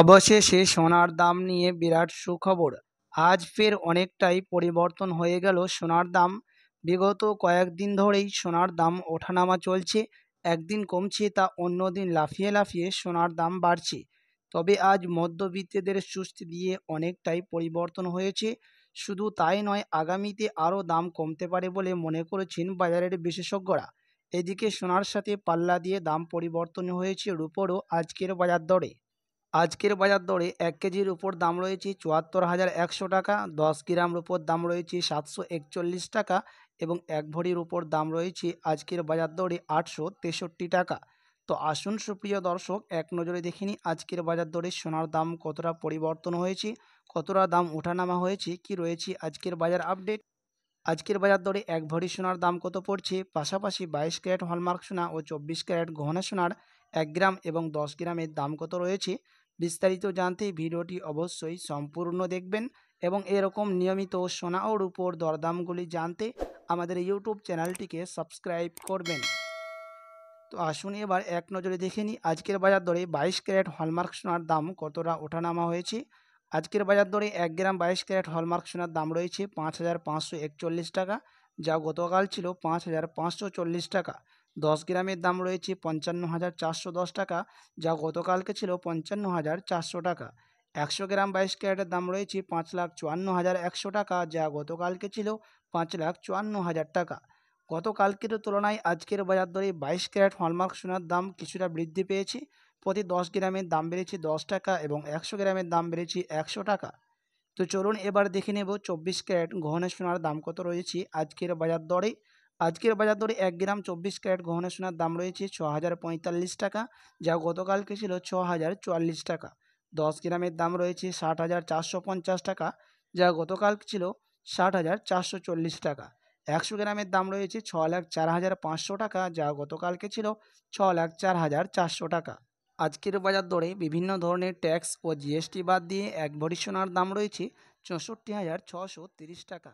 অবশেষে সোনার দাম নিয়ে বিরাট সুখবর আজ ফের অনেকটাই পরিবর্তন হয়ে গেল সোনার দাম বিগত কয়েকদিন ধরেই সোনার দাম ওঠানামা চলছে একদিন কমছে তা অন্যদিন লাফিয়ে লাফিয়ে সোনার দাম বাড়ছে তবে আজ মধ্যবিত্তদের সুস্তি দিয়ে অনেকটাই পরিবর্তন হয়েছে শুধু তাই নয় আগামীতে আরও দাম কমতে পারে বলে মনে করেছেন বাজারের বিশেষজ্ঞরা এদিকে সোনার সাথে পাল্লা দিয়ে দাম পরিবর্তন হয়েছে রুপোরও আজকের বাজার দরে আজকের বাজার দরে এক কেজির উপর দাম রয়েছে চুয়াত্তর হাজার একশো টাকা দশ গ্রামের উপর দাম রয়েছে সাতশো একচল্লিশ টাকা এবং এক ভরির উপর দাম রয়েছে আজকের বাজার দরে আটশো তেষট্টি টাকা তো আসুন সুপ্রিয় দর্শক এক নজরে দেখিনি আজকের বাজার দরে সোনার দাম কতটা পরিবর্তন হয়েছে কতটা দাম ওঠানামা হয়েছে কি রয়েছে আজকের বাজার আপডেট আজকের বাজার দরে এক ভরি সোনার দাম কত পড়ছে পাশাপাশি বাইশ ক্যারেট হলমার্ক সোনা ও চব্বিশ ক্যারেট গহনা সোনার এক গ্রাম এবং দশ গ্রামের দাম কত রয়েছে বিস্তারিত জানতে ভিডিওটি অবশ্যই সম্পূর্ণ দেখবেন এবং এরকম নিয়মিত সোনা ও রূপোর দরদামগুলি জানতে আমাদের ইউটিউব চ্যানেলটিকে সাবস্ক্রাইব করবেন তো আসুন এবার এক নজরে দেখে নিই আজকের বাজার দরে বাইশ ক্যারেট হলমার্ক সোনার দাম কতটা ওঠানামা হয়েছে আজকের বাজার দরে এক গ্রাম বাইশ ক্যারেট হলমার্ক সোনার দাম রয়েছে পাঁচ টাকা যা গতকাল ছিল পাঁচ হাজার পাঁচশো চল্লিশ টাকা দশ গ্রামের দাম রয়েছে পঞ্চান্ন হাজার চারশো দশ টাকা যা গতকালকে ছিল পঞ্চান্ন হাজার চারশো টাকা একশো গ্রাম বাইশ ক্যারেটের দাম রয়েছে পাঁচ লাখ চুয়ান্ন হাজার একশো টাকা যা গতকালকে ছিল পাঁচ লাখ চুয়ান্ন হাজার টাকা গতকালকের তুলনায় আজকের বাজার দরে বাইশ ক্যারেট হলমার্ক সোনার দাম কিছুটা বৃদ্ধি পেয়েছে প্রতি দশ গ্রামের দাম বেড়েছে দশ টাকা এবং একশো গ্রামের দাম বেড়েছে একশো টাকা তো চলুন এবার দেখে নেব চব্বিশ ক্যারেট গহনা সোনার দাম কত রয়েছে আজকের বাজার দরে আজকের বাজার দরে এক গ্রাম চব্বিশ ক্যারেট গহনা সোনার দাম রয়েছে ছ হাজার পঁয়তাল্লিশ টাকা যা গতকালকে ছিল ছ হাজার চুয়াল্লিশ টাকা দশ গ্রামের দাম রয়েছে ষাট হাজার চারশো পঞ্চাশ টাকা যা গতকাল ছিল ষাট হাজার চারশো চল্লিশ টাকা একশো গ্রামের দাম রয়েছে ছ লাখ চার হাজার পাঁচশো টাকা যা গতকালকে ছিল ছ লাখ চার হাজার চারশো টাকা আজকের বাজার দরে বিভিন্ন ধরনের ট্যাক্স ও জিএসটি বাদ দিয়ে এক ভরি সোনার দাম রয়েছে চৌষট্টি হাজার ছশো তিরিশ টাকা